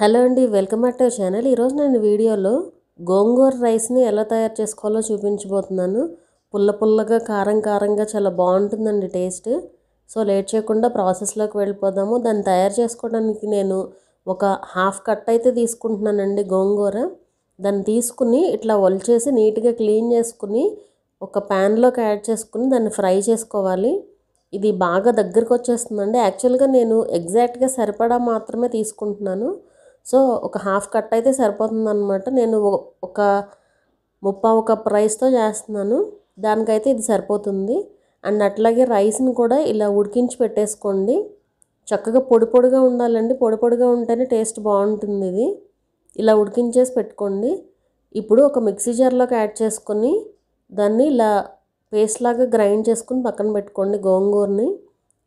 hello అండి welcome back to channel ఈరోజు నేను వీడియోలో గోంగూర రైస్ని ఎలా తయారు చేసుకోవాలో చూపించబోతున్నాను పుల్ల పుల్లగా కారం కారంగా చాలా బాగుంటుందండి టేస్ట్ సో లేట్ చేయకుండా ప్రాసెస్లోకి వెళ్ళిపోదాము దాన్ని తయారు చేసుకోవడానికి నేను ఒక హాఫ్ కట్ అయితే తీసుకుంటున్నానండి గోంగూర దాన్ని తీసుకుని ఇట్లా ఒలిచేసి నీట్గా క్లీన్ చేసుకుని ఒక ప్యాన్లోకి యాడ్ చేసుకుని దాన్ని ఫ్రై చేసుకోవాలి ఇది బాగా దగ్గరకు వచ్చేస్తుందండి యాక్చువల్గా నేను ఎగ్జాక్ట్గా సరిపడా మాత్రమే తీసుకుంటున్నాను సో ఒక హాఫ్ కట్ అయితే అనమాట నేను ఒక ముప్పావు కప్ రైస్తో చేస్తున్నాను దానికైతే ఇది సరిపోతుంది అండ్ అట్లాగే రైస్ని కూడా ఇలా ఉడికించి పెట్టేసుకోండి చక్కగా పొడి పొడిగా ఉండాలండి పొడి పొడిగా ఉంటేనే టేస్ట్ బాగుంటుంది ఇది ఇలా ఉడికించేసి పెట్టుకోండి ఇప్పుడు ఒక మిక్సీ జార్లోకి యాడ్ చేసుకొని దాన్ని ఇలా పేస్ట్ లాగా గ్రైండ్ చేసుకుని పక్కన పెట్టుకోండి గోంగూరని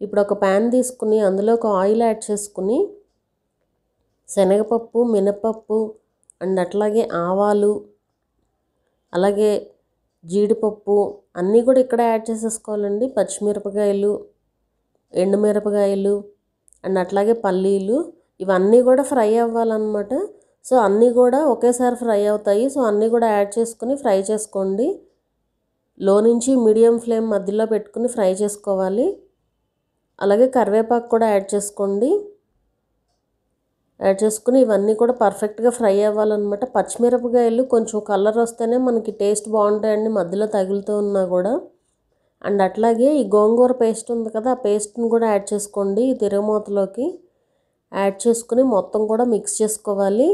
ఇప్పుడు ఒక ప్యాన్ తీసుకుని అందులో ఒక ఆయిల్ యాడ్ చేసుకుని శనగపప్పు మినపప్పు అండ్ అట్లాగే ఆవాలు అలాగే జీడిపప్పు అన్నీ కూడా ఇక్కడ యాడ్ చేసేసుకోవాలండి పచ్చిమిరపకాయలు ఎండుమిరపకాయలు అండ్ అట్లాగే పల్లీలు ఇవన్నీ కూడా ఫ్రై అవ్వాలన్నమాట సో అన్నీ కూడా ఒకేసారి ఫ్రై అవుతాయి సో అన్నీ కూడా యాడ్ చేసుకుని ఫ్రై చేసుకోండి లో నుంచి మీడియం ఫ్లేమ్ మధ్యలో పెట్టుకుని ఫ్రై చేసుకోవాలి అలాగే కరివేపాకు కూడా యాడ్ చేసుకోండి యాడ్ చేసుకుని ఇవన్నీ కూడా పర్ఫెక్ట్గా ఫ్రై అవ్వాలన్నమాట పచ్చిమిరపకాయలు కొంచెం కలర్ వస్తేనే మనకి టేస్ట్ బాగుంటాయండి మధ్యలో తగులుతూ ఉన్నా కూడా అండ్ అట్లాగే ఈ గోంగూర పేస్ట్ ఉంది కదా ఆ పేస్ట్ని కూడా యాడ్ చేసుకోండి ఈ తిరగమూతలోకి యాడ్ చేసుకుని మొత్తం కూడా మిక్స్ చేసుకోవాలి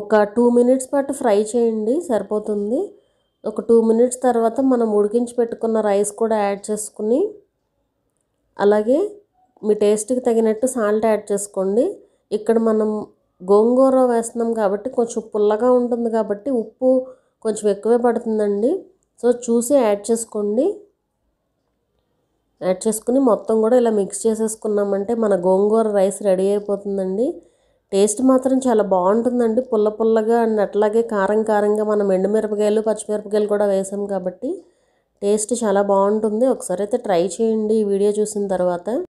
ఒక టూ మినిట్స్ పాటు ఫ్రై చేయండి సరిపోతుంది ఒక టూ మినిట్స్ తర్వాత మనం ఉడికించి పెట్టుకున్న రైస్ కూడా యాడ్ చేసుకుని అలాగే మీ టేస్ట్కి తగినట్టు సాల్ట్ యాడ్ చేసుకోండి ఇక్కడ మనం గోంగూర వేస్తున్నాం కాబట్టి కొంచెం పుల్లగా ఉంటుంది కాబట్టి ఉప్పు కొంచెం ఎక్కువే పడుతుందండి సో చూసి యాడ్ చేసుకోండి యాడ్ చేసుకుని మొత్తం కూడా ఇలా మిక్స్ చేసేసుకున్నామంటే మన గోంగూర రైస్ రెడీ అయిపోతుందండి టేస్ట్ మాత్రం చాలా బాగుంటుందండి పుల్ల పుల్లగా అండ్ అట్లాగే కారం కారంగా మనం ఎండుమిరపకాయలు పచ్చిమిరపకాయలు కూడా వేసాం కాబట్టి టేస్ట్ చాలా బాగుంటుంది ఒకసారి అయితే ట్రై చేయండి ఈ వీడియో చూసిన తర్వాత